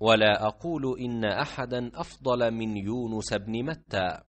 ولا أقول إن أحدا أفضل من يونس بن متى